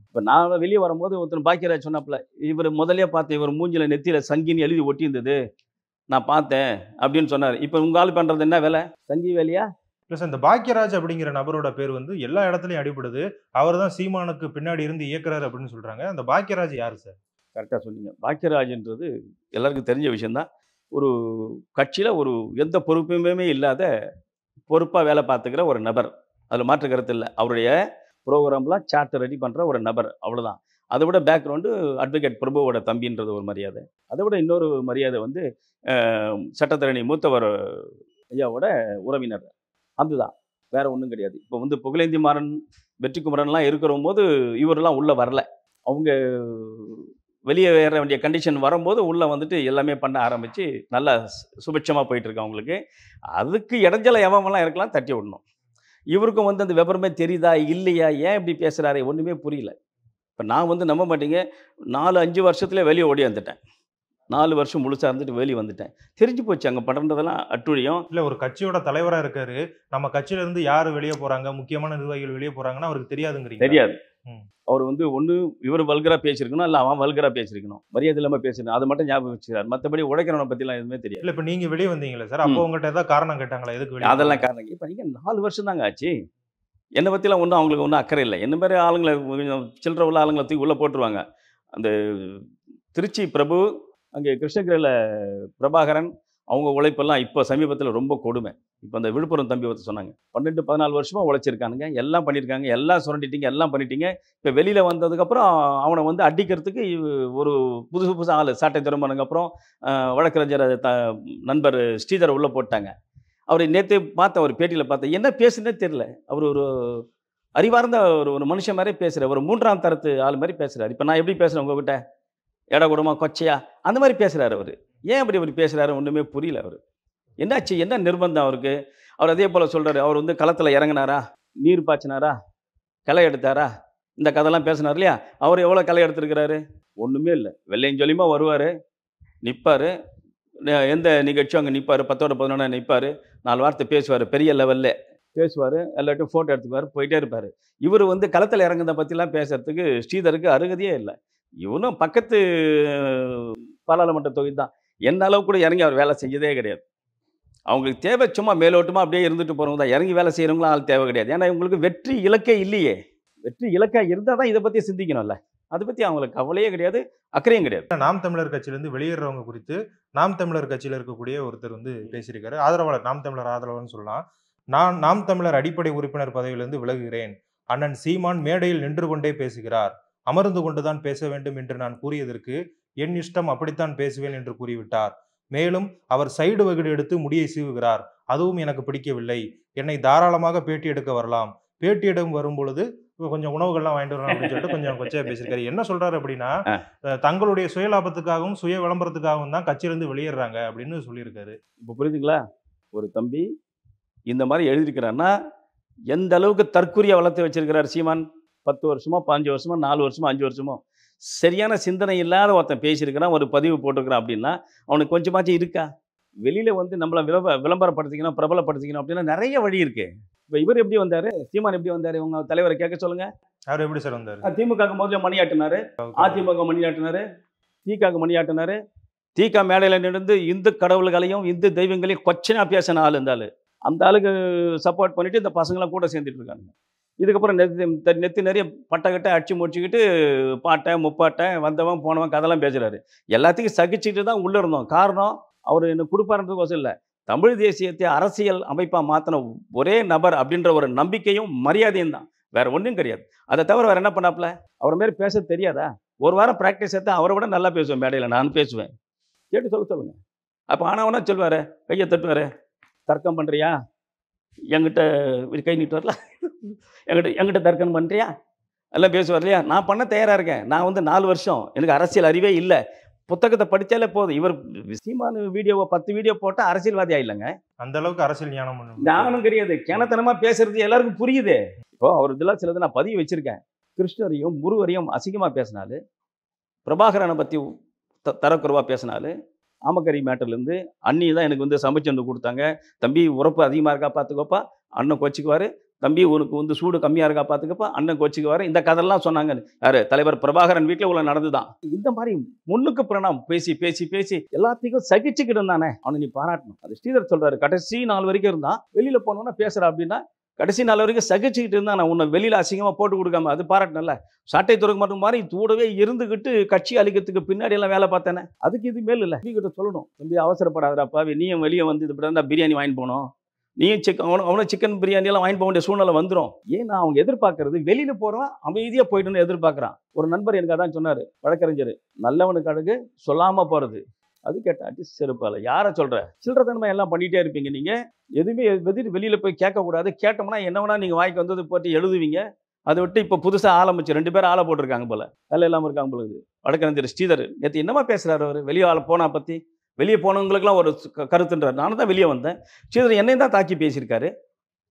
இப்போ நான் வெளியே வரும்போது ஒருத்தர் பாக்கியராஜ் சொன்னாப்புல இவர் முதலே பார்த்தேன் இவர் மூஞ்சியில் நெத்தியில் சங்கின்னு எழுதி ஒட்டி இருந்தது நான் பார்த்தேன் அப்படின்னு சொன்னார் இப்போ உங்கள் ஆள் பண்ணுறது என்ன வேலை சங்கி வேலையா ப்ளஸ் இந்த பாக்கியராஜ் அப்படிங்கிற நபரோட பேர் வந்து எல்லா இடத்துலையும் அடிபடுது அவர் தான் சீமானுக்கு பின்னாடி இருந்து இயக்குறாரு அப்படின்னு சொல்கிறாங்க அந்த பாக்கியராஜ் யார் சார் கரெக்டாக சொன்னீங்க பாக்கியராஜ்ன்றது எல்லாருக்கும் தெரிஞ்ச விஷயந்தான் ஒரு கட்சியில் ஒரு எந்த பொறுப்புமே இல்லாத பொறுப்பாக வேலை பார்த்துக்கிற ஒரு நபர் அதில் மாற்று கருத்து இல்லை அவருடைய ப்ரோக்ராம்லாம் சார்ட்டர் ரெடி பண்ணுற ஒரு நபர் அவ்வளோதான் அதை விட பேக்ரவுண்டு அட்வொகேட் பிரபுவோட தம்பின்றது ஒரு மரியாதை அதை விட இன்னொரு மரியாதை வந்து சட்டத்தரணி மூத்தவர் ஐயாவோட உறவினர் அதுதான் வேற ஒன்றும் கிடையாது இப்போ வந்து புகழேந்தி மாறன் வெற்றிக்குமரன்லாம் இருக்கிற போது இவரெல்லாம் உள்ளே வரல அவங்க வெளியே வேற வேண்டிய கண்டிஷன் வரும்போது உள்ளே வந்துட்டு எல்லாமே பண்ண ஆரம்பித்து நல்லா சுபிட்சமாக போயிட்டுருக்கு அவங்களுக்கு அதுக்கு இடைஞ்சல எவமெல்லாம் இருக்கலாம் தட்டி விடணும் இவருக்கும் வந்து அந்த விபரமே தெரியுதா இல்லையா ஏன் இப்படி பேசுகிறாரு ஒன்றுமே புரியல இப்போ நான் வந்து நம்ப மாட்டேங்க நாலு அஞ்சு வருஷத்துல வெளியே ஓடி வந்துட்டேன் நாலு வருஷம் முழுசாக இருந்துட்டு வெளியே வந்துட்டேன் தெரிஞ்சு போச்சு அங்கே பண்ணுறதெல்லாம் அட்டுழியம் இல்லை ஒரு கட்சியோட தலைவராக இருக்காரு நம்ம கட்சியிலேருந்து யார் வெளியே போகிறாங்க முக்கியமான நிர்வாகிகள் வெளியே போகிறாங்கன்னா அவருக்கு தெரியாதுங்கிறீங்க தெரியாது அவர் வந்து ஒன்று இவர் வல்கரா பேசியிருக்கணும் இல்லை அவன் வல்கரா பேசியிருக்கணும் மரியாதை இல்லாமல் பேசிருக்கணும் அதை மட்டும் ஞாபகம் வச்சுக்கிறார் மற்றபடி உடைக்கிறவனை பற்றிலாம் எதுவுமே தெரியும் இல்லை இப்போ நீங்கள் வெளியே வந்தீங்களே சார் அப்போ உங்கள்கிட்ட ஏதாவது காரணம் கேட்டாங்களா எதுக்கு அதெல்லாம் காரணம் இப்போ நீங்கள் நாலு வருஷம் தாங்க ஆச்சு என்னை பற்றிலாம் ஒன்றும் அவங்களுக்கு ஒன்றும் அக்கறை இல்லை என்ன மாதிரி ஆளுங்களை கொஞ்சம் சில்லற உள்ள ஆளுங்களை தூக்கி உள்ளே போட்டுருவாங்க அந்த திருச்சி பிரபு அங்கே கிருஷ்ணகிரியில் பிரபாகரன் அவங்க உழைப்பெல்லாம் இப்போ சமீபத்தில் ரொம்ப கொடுமை இப்போ அந்த விழுப்புரம் தம்பி ஒருத்தர் சொன்னாங்க பன்னெண்டு பதினாலு வருஷமாக உழைச்சிருக்கானுங்க எல்லாம் பண்ணியிருக்காங்க எல்லாம் சுரண்டிட்டீங்க எல்லாம் பண்ணிட்டீங்க இப்போ வெளியில் வந்ததுக்கப்புறம் அவனை வந்து அடிக்கிறதுக்கு ஒரு புதுசு புதுசு ஆள் சாட்டை திரும்பினதுக்கப்புறம் வழக்கறிஞர் த நண்பர் ஸ்ரீதர் உள்ளே போட்டாங்க அவர் நேற்று பார்த்தேன் ஒரு பேட்டியில் பார்த்தேன் என்ன பேசுனே தெரில அவர் ஒரு அறிவார்ந்த ஒரு ஒரு மனுஷன் மாதிரி பேசுகிறார் ஒரு மூன்றாம் தரத்து ஆள் மாதிரி பேசுகிறார் இப்போ நான் எப்படி பேசுகிறேன் உங்ககிட்ட எடகுடமா கொச்சையா அந்த மாதிரி பேசுகிறாரு அவர் ஏன் அப்படி அவர் பேசுகிறாரு ஒன்றுமே புரியல அவர் என்னாச்சு என்ன நிர்பந்தம் அவருக்கு அவர் அதே போல் சொல்கிறாரு அவர் வந்து களத்தில் இறங்கினாரா நீர் பாய்ச்சினாரா களை எடுத்தாரா இந்த கதைலாம் பேசினார் இல்லையா அவர் எவ்வளோ களை எடுத்திருக்கிறாரு ஒன்றுமே இல்லை வெள்ளையும் சொல்லியுமா வருவார் நிற்பார் எந்த நிகழ்ச்சியும் அங்கே நிற்பார் பத்தோட பதினொன்று நிற்பார் நாலு வார்த்தை பேசுவார் பெரிய லெவலில் பேசுவார் எல்லாட்டும் ஃபோட்டோ எடுத்துப்பார் போயிட்டே இருப்பார் இவர் வந்து களத்தில் இறங்குறத பற்றிலாம் பேசுறதுக்கு ஸ்ரீதருக்கு அருகதையே இல்லை இவனும் பக்கத்து பாராளுமன்ற தொகுதி தான் என்ன அளவு கூட இறங்கி அவர் வேலை செஞ்சதே கிடையாது அவங்களுக்கு தேவை சும்மா மேலோட்டமாக அப்படியே இருந்துட்டு போகிறவங்க தான் இறங்கி வேலை செய்கிறவங்களும் ஆள் தேவை கிடையாது ஏன்னா இவங்களுக்கு வெற்றி இலக்கே இல்லையே வெற்றி இலக்காக இருந்தால் தான் இதை பற்றி சிந்திக்கணும்ல அதை பற்றி அவங்களுக்கு கவலையே கிடையாது அக்கறையும் கிடையாது நாம் தமிழர் கட்சியிலேருந்து வெளியேறவங்க குறித்து நாம் தமிழர் கட்சியில் இருக்கக்கூடிய ஒருத்தர் வந்து பேசியிருக்காரு ஆதரவாளர் நாம் தமிழர் ஆதரவாளர்னு சொல்லலாம் நான் நாம் தமிழர் அடிப்படை உறுப்பினர் பதவியிலிருந்து விலகுகிறேன் அண்ணன் சீமான் மேடையில் நின்று கொண்டே பேசுகிறார் அமர்ந்து கொண்டுதான் பேச வேண்டும் என்று நான் கூறியதற்கு என் இஷ்டம் அப்படித்தான் பேசுவேன் என்று கூறிவிட்டார் மேலும் அவர் சைடு வகுடு எடுத்து முடியை சீவுகிறார் அதுவும் எனக்கு பிடிக்கவில்லை என்னை தாராளமாக பேட்டி எடுக்க வரலாம் பேட்டியிடம் வரும் பொழுது கொஞ்சம் உணவுகள்லாம் வாங்கிட்டு வரணும் அப்படின்னு சொல்லிட்டு கொஞ்சம் கொச்சையாக பேசியிருக்காரு என்ன சொல்றாரு அப்படின்னா தங்களுடைய சுய லாபத்துக்காகவும் சுய விளம்பரத்துக்காகவும் தான் கட்சியிலிருந்து வெளியேறாங்க அப்படின்னு சொல்லியிருக்காரு இப்போ புரியுதுங்களா ஒரு தம்பி இந்த மாதிரி எழுதியிருக்கிறான்னா எந்த அளவுக்கு தற்கொலையை வளர்த்து வச்சிருக்கிறார் சீமான் பத்து வருஷமோ பாஞ்சு வருஷமோ நாலு வருஷமோ அஞ்சு வருஷமோ சரியான சிந்தனை இல்லாத ஒருத்தன் பேசியிருக்கிறான் ஒரு பதிவு போட்டிருக்கிறான் அப்படின்னா அவனுக்கு கொஞ்சமாச்சும் இருக்கா வெளியில் வந்து நம்மளை விளம்ப விளம்பரப்படுத்திக்கணும் பிரபலப்படுத்திக்கணும் அப்படின்னா நிறைய வழி இருக்குது இப்போ இவர் எப்படி வந்தார் சீமான் எப்படி வந்தார் உங்க தலைவரை கேட்க சொல்லுங்கள் அவர் எப்படி சார் வந்தார் திமுக முதல்ல மணியாட்டினார் அதிமுக மணியாட்டினார் தீக்காக மணியாட்டினார் தீக்கா மேடையில் நின்று இந்து கடவுள்களையும் இந்து தெய்வங்களையும் கொச்சனா பேசின ஆள் இருந்தாலும் அந்த ஆளுக்கு சப்போர்ட் பண்ணிட்டு இந்த பசங்களாம் கூட சேர்ந்துட்டு இருக்காங்க இதுக்கப்புறம் நெத்தி நெத்தி நிறைய பட்டக்கட்டை அடிச்சு முடிச்சுக்கிட்டு பாட்டை முப்பாட்டை வந்தவன் போனவன் கதெல்லாம் பேசுகிறாரு எல்லாத்தையும் சகிச்சுக்கிட்டு தான் உள்ளே இருந்தோம் காரணம் அவர் என்ன கோசம் இல்லை தமிழ் தேசியத்தை அரசியல் அமைப்பாக மாற்றின ஒரே நபர் அப்படின்ற ஒரு நம்பிக்கையும் மரியாதையும் தான் வேறு ஒன்றும் கிடையாது அதை தவிர வேறு என்ன பண்ணாப்புல அவர் மாரி பேச தெரியாதா ஒரு வாரம் ப்ராக்டிஸ் எடுத்து அவரை விட நல்லா பேசுவேன் மேடையில் நான் பேசுவேன் கேட்டு சொல்ல சொல்லுங்கள் அப்போ ஆனவனா சொல்லுவார் கையை தட்டுவார் தர்க்கம் பண்ணுறியா என்கிட்ட கை நீட்டு வரலாம் என்கிட்ட என்கிட்ட தர்க்கன் பண்ணுறியா எல்லாம் பேசுவார் இல்லையா நான் பண்ண தயாராக இருக்கேன் நான் வந்து நாலு வருஷம் எனக்கு அரசியல் அறிவே இல்லை புத்தகத்தை படித்தாலே போதும் இவர் சீமான வீடியோவை பத்து வீடியோ போட்டால் அரசியல்வாதி ஆகிடலங்க அந்த அளவுக்கு அரசியல் ஞானம் ஞானம் கிடையாது கிணத்தனமாக பேசுறது எல்லாருக்கும் புரியுது இப்போ அவர் இதெல்லாம் சிலது நான் பதிவு வச்சுருக்கேன் கிருஷ்ணரையும் முருகரையும் அசிங்கமாக பேசினாலும் பிரபாகரனை பற்றி த தரக்குறவாக பேசினாலும் ஆமக்கறி மேட்டர்லேருந்து அண்ணி தான் எனக்கு வந்து சமைச்சு வந்து கொடுத்தாங்க தம்பி உறப்பு அதிகமாக இருக்கா பார்த்துக்கோப்பா அண்ணன் கோச்சிக்குவார் தம்பி உனக்கு வந்து சூடு கம்மியாக இருக்கா பார்த்துக்கப்பா அண்ணன் கோச்சிக்குவார் இந்த கதையெல்லாம் சொன்னாங்க யார் தலைவர் பிரபாகரன் வீட்டில் உள்ள நடந்துதான் இந்த மாதிரி முன்னுக்கு பிரணாம் பேசி பேசி பேசி எல்லாத்தையும் சகிச்சுக்கிட்டு இருந்தானே அவனை நீ பாராட்டணும் அது ஸ்ரீதர் சொல்கிறாரு கடைசி நாள் வரைக்கும் இருந்தான் வெளியில் போனோன்னா பேசுகிறா அப்படின்னா கடைசி நாள் வரைக்கும் சகிச்சுக்கிட்டு இருந்தால் நான் உன்னை வெளியில் அசிங்கமாக போட்டு கொடுக்காம அது பாராட்டினல சட்டை துறக்க மட்டும் மாதிரி தூடவே இருந்துக்கிட்டு கட்சி அழிக்கிறதுக்கு பின்னாடி எல்லாம் வேலை பார்த்தேனே அதுக்கு இது மேல் இல்லை கிட்ட சொல்லணும் தம்பி அவசரப்படாதரா நீயும் வெளியே வந்து இப்படி இருந்தால் பிரியாணி வாங்கி போனோம் நீயும் சிக்கன் அவனும் அவனும் சிக்கன் பிரியாணியெல்லாம் வாங்கி போக வேண்டிய சூழ்நிலை வந்துடும் ஏன் நான் அவங்க எதிர்பார்க்கறது வெளியில் போகிறவன் அமைதியாக போயிட்டுன்னு எதிர்பார்க்குறான் ஒரு நண்பர் எனக்கு அதான் சொன்னார் வழக்கறிஞர் நல்லவனுக்கு அழகு சொல்லாமல் போகிறது அது கேட்டாச்சு சிறப்பு இல்லை யாரை சொல்கிற சில்லறத்தனமாக எல்லாம் பண்ணிகிட்டே இருப்பீங்க நீங்கள் எதுவுமே எதிர்த்து வெளியில் போய் கேட்கக்கூடாது கேட்டோம்னா என்ன வேணால் நீங்கள் வாய்க்கு வந்தது போட்டு எழுதுவீங்க அதை விட்டு இப்போ புதுசாக ஆரம்பிச்சு ரெண்டு பேரும் ஆளை போட்டிருக்காங்க போல் வேலை இல்லாமல் இருக்காங்க போல இது வடக்கணந்திர ஸ்ரீதர் நேற்று என்னமா பேசுகிறாரு அவர் வெளியே ஆளை போனா பற்றி வெளியே போனவங்களுக்குலாம் ஒரு கருத்துன்றார் நானும் தான் வெளியே வந்தேன் ஸ்ரீதர் என்னையும் தான் தாக்கி பேசியிருக்காரு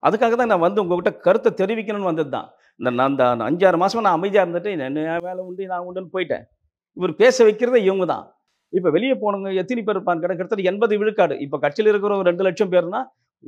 அதுக்காக தான் நான் வந்து உங்ககிட்ட கருத்தை தெரிவிக்கணும்னு வந்தது தான் இந்த நான் அந்த அஞ்சாறு மாதமாக நான் அமைதியாக இருந்துட்டு என்ன வேலை உண்டு நான் உண்டுன்னு போயிட்டேன் இவர் பேச வைக்கிறதே இவங்க தான் இப்போ வெளியே போனவங்க எத்தனை பேர் இருப்பாங்க கிட்டத்தட்ட எண்பது விழுக்காடு இப்போ கட்சியில் இருக்கிற ஒரு ரெண்டு லட்சம் பேர்னா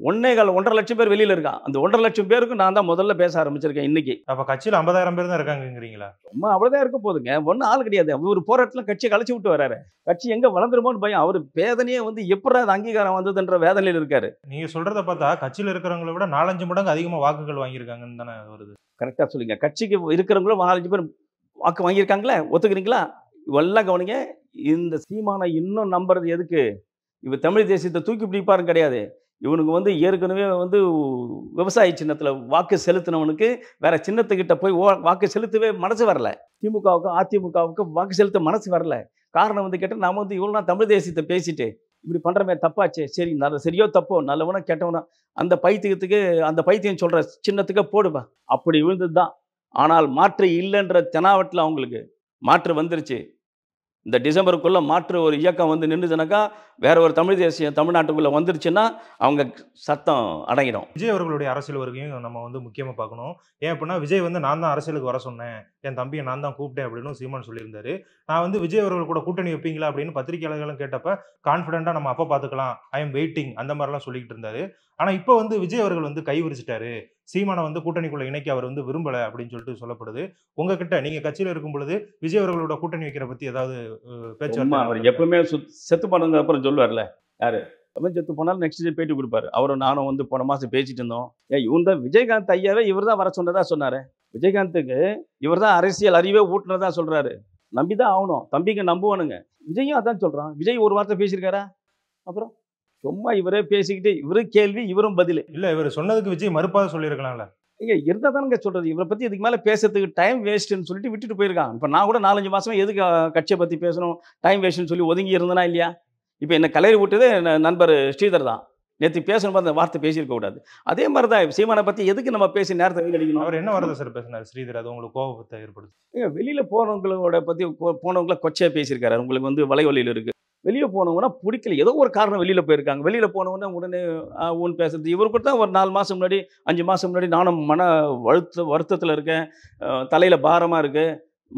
ஒன்னே கால் ஒன்றரை லட்சம் பேர் வெளியில் இருக்கான் அந்த ஒன்றரை லட்சம் பேருக்கு நான் தான் முதல்ல பேச ஆரம்பிச்சிருக்கேன் இன்னைக்கு அப்போ கட்சியில் ஐம்பதாயிரம் பேர் தான் இருக்காங்கிறீங்களா ரொம்ப அவ்வளோதான் இருக்க போதுங்க ஒன்றும் ஆள் கிடையாது ஒரு போராட்டத்தில் கட்சியை கழிச்சு விட்டு வராரு கட்சி எங்கே வளர்ந்துருமோன்னு பயம் அவர் வேதனையே வந்து எப்படி அது அங்கீகாரம் வந்ததுன்ற வேதனையில் இருக்காரு நீங்கள் சொல்கிறத பார்த்தா கட்சியில் இருக்கிறவங்கள விட நாலஞ்சு மடங்கு அதிகமாக வாக்குகள் வாங்கியிருக்காங்கன்னு தானே வருது கரெக்டாக சொல்லுங்க கட்சிக்கு இருக்கிறவங்களும் நாலஞ்சு பேர் வாக்கு வாங்கியிருக்காங்களே ஒத்துக்கிறீங்களா இவெல்லாம் கவனிங்க இந்த சீமானை இன்னும் நம்புறது எதுக்கு இவன் தமிழ் தேசியத்தை தூக்கி பிடிப்பாருன்னு கிடையாது இவனுக்கு வந்து ஏற்கனவே வந்து விவசாய சின்னத்தில் வாக்கு செலுத்தினவனுக்கு வேற சின்னத்துக்கிட்ட போய் வாக்கு செலுத்தவே மனசு வரல திமுகவுக்கு அதிமுகவுக்கு வாக்கு செலுத்த மனசு வரல காரணம் வந்து கேட்டால் நாம் வந்து இவ்வளோ நான் தமிழ் தேசியத்தை பேசிட்டு இப்படி பண்ணுறமே தப்பாச்சு சரி நல்ல சரியோ தப்போ நல்லவனோ கெட்டவனோ அந்த பைத்தியத்துக்கு அந்த பைத்தியம் சொல்கிற சின்னத்துக்கு போடுவேன் அப்படி விழுந்தது தான் ஆனால் மாற்று இல்லைன்ற தெனாவட்டில் அவங்களுக்கு மாற்று வந்துருச்சு இந்த டிசம்பருக்குள்ளே மாற்று ஒரு இயக்கம் வந்து நின்றுச்சுனாக்கா வேற ஒரு தமிழ் தேசியம் தமிழ்நாட்டுக்குள்ளே வந்துருச்சுன்னா அவங்க சத்தம் அடங்கிடும் விஜய் அவர்களுடைய அரசியல் வருகையும் நம்ம வந்து முக்கியமாக பார்க்கணும் ஏன் அப்படின்னா விஜய் வந்து நான் தான் அரசியலுக்கு வர சொன்னேன் என் தம்பியை நான் தான் கூப்பிட்டேன் அப்படின்னு சீமான் சொல்லியிருந்தாரு நான் வந்து விஜய் அவர்கள் கூட கூட்டணி வைப்பீங்களா அப்படின்னு பத்திரிகையாளர்களும் கேட்டப்ப கான்ஃபிடென்ட்டாக நம்ம அப்போ பார்த்துக்கலாம் ஐ எம் வெயிட்டிங் அந்த மாதிரிலாம் சொல்லிக்கிட்டு இருந்தாரு ஆனால் இப்போ வந்து விஜய் அவர்கள் வந்து கை விரிச்சிட்டாரு சீமானை வந்து கூட்டணிக்குள்ள இணைக்க அவர் வந்து விரும்பலை அப்படின்னு சொல்லிட்டு சொல்லப்படுது உங்ககிட்ட நீங்கள் கட்சியில் இருக்கும் பொழுது விஜய் அவர்களோட கூட்டணி வைக்கிற பற்றி ஏதாவது பேச்சு அவர் எப்பவுமே செத்து போனதுக்கு அப்புறம் சொல்லுவார்ல யாரு அவன் செத்து போனாலும் நெக்ஸ்ட் டே பேட்டி கொடுப்பாரு அவரும் நானும் வந்து போன மாதம் பேசிட்டு இருந்தோம் ஏன் இவன் தான் விஜயகாந்த் ஐயாவே இவர் தான் வர சொன்னதா சொன்னாரு விஜயகாந்துக்கு இவர் தான் அரசியல் அறிவே ஊட்டினதா சொல்கிறாரு நம்பி தான் ஆகணும் தம்பிங்க நம்புவானுங்க விஜயும் அதான் சொல்கிறான் விஜய் ஒரு வார்த்தை பேசியிருக்காரா அப்புறம் சும்மா இவரே பேசிக்கிட்டு இவரு கேள்வி இவரும் பதில் இல்லை இவர் சொன்னதுக்கு விஜய் மறுப்பாக சொல்லியிருக்கலாம்ல இங்கே இருந்தால் தானுங்க சொல்கிறது இவரை பற்றி இதுக்கு மேலே பேசுறதுக்கு டைம் வேஸ்ட்டுன்னு சொல்லிட்டு விட்டுட்டு போயிருக்கான் இப்போ நான் கூட நாலஞ்சு மாதம் எதுக்கு கட்சியை பற்றி பேசணும் டைம் வேஸ்ட்டுன்னு சொல்லி ஒதுங்கி இருந்தனா இல்லையா இப்போ என்னை கலையை விட்டது நண்பர் ஸ்ரீதர் தான் நேற்று பேசணும் அந்த வார்த்தை பேசியிருக்க கூடாது அதே மாதிரி தான் சீமானை பற்றி எதுக்கு நம்ம பேசி நேரத்தை வீணடிக்கணும் அவர் என்ன வார்த்தை சார் பேசினார் ஸ்ரீதர் அது உங்களுக்கு கோபத்தை ஏற்படுது வெளியில் போனவங்களோட பற்றி போனவங்கள கொச்சையாக பேசியிருக்காரு உங்களுக்கு வந்து வலைவலியில் இருக்குது வெளியே போனவங்கன்னா பிடிக்கல ஏதோ ஒரு காரணம் வெளியில் போயிருக்காங்க வெளியில் போனவொன்னே உடனே ஊன் பேசுறது இவருக்கு தான் ஒரு நாலு மாதம் முன்னாடி அஞ்சு மாதம் முன்னாடி நானும் மன வழுத்த வருத்தத்தில் இருக்கேன் தலையில் பாரமாக இருக்குது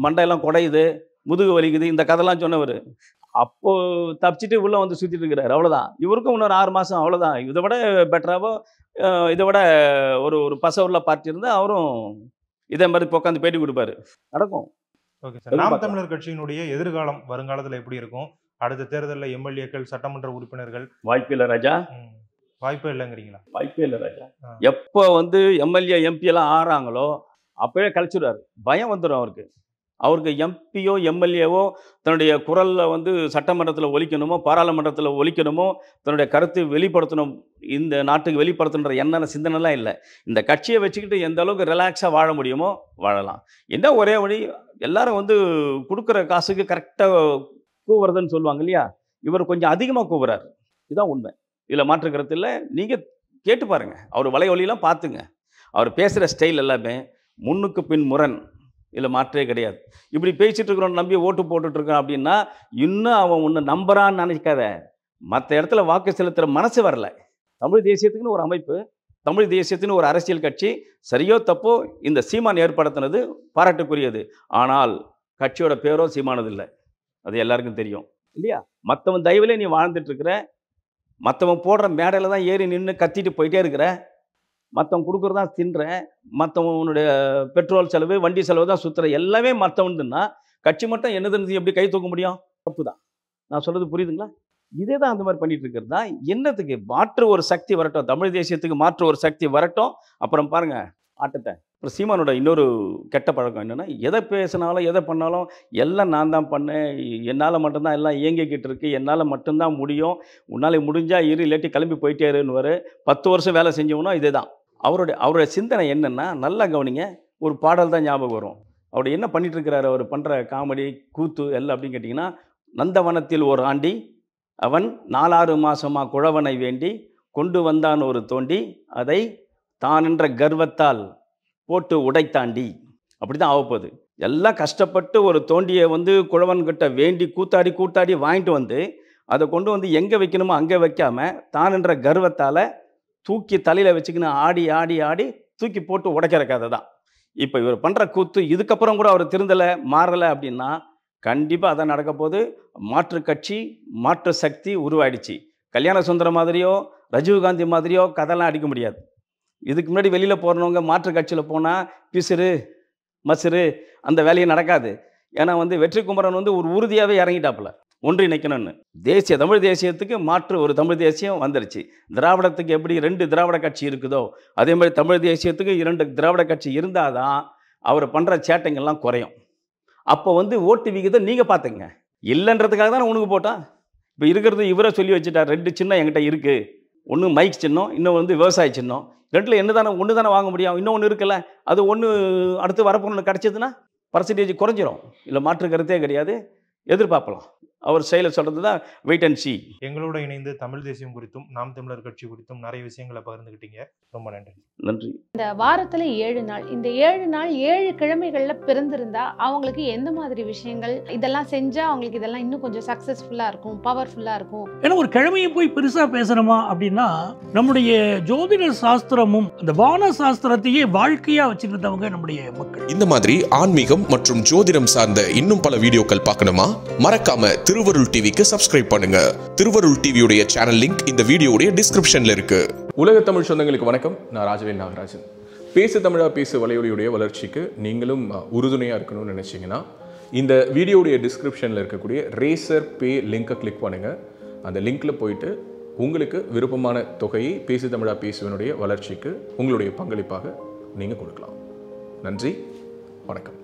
மண்டையெல்லாம் குடையுது முதுகு வலிக்குது இந்த கதைலாம் சொன்னவர் அப்போ தப்பிச்சுட்டு உள்ள வந்து சுற்றிட்டு இருக்கிறாரு அவ்வளவுதான் இவருக்கும் இன்னொரு ஆறு மாசம் அவ்வளவுதான் இதை விட பெட்டராவோ இதை விட ஒரு ஒரு பச உள்ள பார்ட்டி இருந்தால் அவரும் இதே மாதிரி உட்காந்து பேட்டி கொடுப்பாரு நடக்கும் ஓகே சார் நாம் தமிழர் கட்சியினுடைய எதிர்காலம் வருங்காலத்துல எப்படி இருக்கும் அடுத்த தேர்தலில் எம்எல்ஏக்கள் சட்டமன்ற உறுப்பினர்கள் வாய்ப்பு இல்லை ராஜா வாய்ப்பே இல்லைங்கிறீங்களா வாய்ப்பே இல்லை ராஜா எப்போ வந்து எம்எல்ஏ எம்பி எல்லாம் ஆறாங்களோ அப்பவே கழிச்சுடுவார் பயம் வந்துடும் அவருக்கு அவருக்கு எம்பியோ எம்எல்ஏவோ தன்னுடைய குரலில் வந்து சட்டமன்றத்தில் ஒழிக்கணுமோ பாராளுமன்றத்தில் ஒழிக்கணுமோ தன்னுடைய கருத்தை வெளிப்படுத்தணும் இந்த நாட்டுக்கு வெளிப்படுத்தணுன்ற என்னென்ன சிந்தனைலாம் இல்லை இந்த கட்சியை வச்சுக்கிட்டு எந்த அளவுக்கு ரிலாக்ஸாக வாழ முடியுமோ வாழலாம் என்ன ஒரே வழி எல்லாரும் வந்து கொடுக்குற காசுக்கு கரெக்டாக கூவுறதுன்னு சொல்லுவாங்க இல்லையா இவர் கொஞ்சம் அதிகமாக கூவுறாரு இதுதான் உண்மை இதில் இல்லை நீங்கள் கேட்டு பாருங்கள் அவர் வலை வழியெல்லாம் பார்த்துங்க அவர் பேசுகிற ஸ்டைல் எல்லாமே முன்னுக்கு பின் முரண் இல்லை மாற்றே கிடையாது இப்படி பேசிகிட்டு இருக்கிறவன் நம்பி ஓட்டு போட்டுட்ருக்கான் அப்படின்னா இன்னும் அவன் ஒன்று நம்புறான்னு நினைக்காத மற்ற இடத்துல வாக்கு செலுத்துகிற மனசு வரலை தமிழ் தேசியத்துக்குன்னு ஒரு அமைப்பு தமிழ் தேசியத்தின் ஒரு அரசியல் கட்சி சரியோ தப்போ இந்த சீமான் ஏற்படுத்தினது பாராட்டுக்குரியது ஆனால் கட்சியோட பேரோ சீமானது இல்லை அது எல்லாருக்கும் தெரியும் இல்லையா மற்றவன் தயவுலே நீ வாழ்ந்துட்டு இருக்கிற மற்றவன் போடுற மேடையில் தான் ஏறி நின்று கத்திட்டு போயிட்டே இருக்கிற மற்றவன் கொடுக்குறது தான் தின்றேன் மற்றவனுடைய பெட்ரோல் செலவு வண்டி செலவு தான் சுற்றுற எல்லாமே மற்றவன்துன்னா கட்சி மட்டும் என்னதுன்னு எப்படி கை தூக்க முடியும் தப்பு தான் நான் சொல்கிறது புரியுதுங்களா இதே தான் அந்த மாதிரி பண்ணிட்டு இருக்கிறது தான் என்னத்துக்கு மாற்று ஒரு சக்தி வரட்டும் தமிழ் தேசியத்துக்கு மாற்று ஒரு சக்தி வரட்டும் அப்புறம் பாருங்க ஆட்டத்தை அப்புறம் சீமானோட இன்னொரு கெட்ட பழக்கம் என்னென்னா எதை பேசினாலும் எதை பண்ணாலும் எல்லாம் நான் தான் பண்ணேன் என்னால் மட்டும்தான் எல்லாம் இயங்கிக்கிட்டு இருக்கு என்னால் மட்டும்தான் முடியும் உன்னால் முடிஞ்சால் இரு இல்லாட்டி கிளம்பி போயிட்டே இருன்னு பத்து வருஷம் வேலை செஞ்சவனும் இதே தான் அவருடைய அவருடைய சிந்தனை என்னென்னா நல்லா கவனிங்க ஒரு பாடல் தான் ஞாபகம் வரும் அவர் என்ன இருக்கிறாரு அவர் பண்ணுற காமெடி கூத்து எல்லாம் அப்படின்னு கேட்டிங்கன்னா நந்தவனத்தில் ஒரு ஆண்டி அவன் நாலாறு மாதமாக குழவனை வேண்டி கொண்டு வந்தான் ஒரு தோண்டி அதை தான் என்ற கர்வத்தால் போட்டு உடைத்தாண்டி அப்படி தான் ஆகப்போகுது எல்லாம் கஷ்டப்பட்டு ஒரு தோண்டியை வந்து குழவன்கிட்ட வேண்டி கூத்தாடி கூத்தாடி வாங்கிட்டு வந்து அதை கொண்டு வந்து எங்கே வைக்கணுமோ அங்கே வைக்காமல் தான் என்ற கர்வத்தால் தூக்கி தலையில் வச்சுக்கின்னு ஆடி ஆடி ஆடி தூக்கி போட்டு உடைக்கிற கதை தான் இப்போ இவர் பண்ணுற கூத்து இதுக்கப்புறம் கூட அவர் திருந்தலை மாறலை அப்படின்னா கண்டிப்பாக அதை நடக்க போது மாற்று கட்சி மாற்று சக்தி உருவாயிடுச்சு கல்யாண சுந்தரம் மாதிரியோ ரஜீவ்காந்தி மாதிரியோ கதைலாம் அடிக்க முடியாது இதுக்கு முன்னாடி வெளியில் போகிறவங்க மாற்று கட்சியில் போனால் பிசிறு மசுறு அந்த வேலையும் நடக்காது ஏன்னா வந்து வெற்றி குமரன் வந்து ஒரு உறுதியாகவே இறங்கிட்டாப்புல ஒன்றிணைக்கணும்னு தேசிய தமிழ் தேசியத்துக்கு மாற்று ஒரு தமிழ் தேசியம் வந்துருச்சு திராவிடத்துக்கு எப்படி ரெண்டு திராவிட கட்சி இருக்குதோ அதே மாதிரி தமிழ் தேசியத்துக்கு இரண்டு திராவிட கட்சி இருந்தால் தான் அவர் பண்ணுற சேட்டைங்கள்லாம் குறையும் அப்போ வந்து ஓட்டு விகிதம் நீங்கள் பார்த்துங்க இல்லைன்றதுக்காக தான் உனக்கு போட்டான் இப்போ இருக்கிறது இவரை சொல்லி வச்சுட்டார் ரெண்டு சின்னம் என்கிட்ட இருக்குது ஒன்று மைக் சின்னம் இன்னும் வந்து விவசாய சின்னம் ரெண்டில் என்ன தானே ஒன்று தானே வாங்க முடியும் இன்னும் ஒன்று இருக்குல்ல அது ஒன்று அடுத்து வரப்போன்னு கிடச்சிதுன்னா பர்சன்டேஜ் குறைஞ்சிரும் இல்லை மாற்று கருத்தே கிடையாது எதிர்பார்ப்பலாம் அவர் செயலை சொல்கிறது தான் வெயிட் அண்ட் சி எங்களோட இணைந்து தமிழ் தேசியம் குறித்தும் நாம் தமிழர் கட்சி குறித்தும் நிறைய விஷயங்களை பகிர்ந்துக்கிட்டீங்க ரொம்ப நன்றி நன்றி இந்த வாரத்தில் ஏழு நாள் இந்த ஏழு நாள் ஏழு கிழமைகளில் பிறந்திருந்தா அவங்களுக்கு எந்த மாதிரி விஷயங்கள் இதெல்லாம் செஞ்சால் அவங்களுக்கு இதெல்லாம் இன்னும் கொஞ்சம் சக்ஸஸ்ஃபுல்லாக இருக்கும் பவர்ஃபுல்லாக இருக்கும் ஏன்னா ஒரு கிழமையை போய் பெருசாக பேசுகிறோமா அப்படின்னா நம்முடைய ஜோதிட சாஸ்திரமும் அந்த வான சாஸ்திரத்தையே வாழ்க்கையாக வச்சுருந்தவங்க நம்முடைய மக்கள் இந்த மாதிரி ஆன்மீகம் மற்றும் ஜோதிடம் சார்ந்த இன்னும் பல வீடியோக்கள் பார்க்கணுமா மறக்காம திருவருள் டிவிக்கு சப்ஸ்கிரைப் பண்ணுங்க திருவருள் டிவியுடைய சேனல் லிங்க் இந்த வீடியோடைய டிஸ்கிரிப்ஷன்ல இருக்கு உலக தமிழ் சொந்தங்களுக்கு வணக்கம் நான் ராஜவேல் நாகராஜன் பேசு தமிழா பேசு வலையொலியுடைய வளர்ச்சிக்கு நீங்களும் உறுதுணையாக இருக்கணும்னு நினைச்சீங்கன்னா இந்த வீடியோடைய டிஸ்கிரிப்ஷனில் இருக்கக்கூடிய ரேசர் பே லிங்கை கிளிக் பண்ணுங்கள் அந்த லிங்க்கில் போயிட்டு உங்களுக்கு விருப்பமான தொகையை பேசு தமிழா பேசுவனுடைய வளர்ச்சிக்கு உங்களுடைய பங்களிப்பாக நீங்கள் கொடுக்கலாம் நன்றி வணக்கம்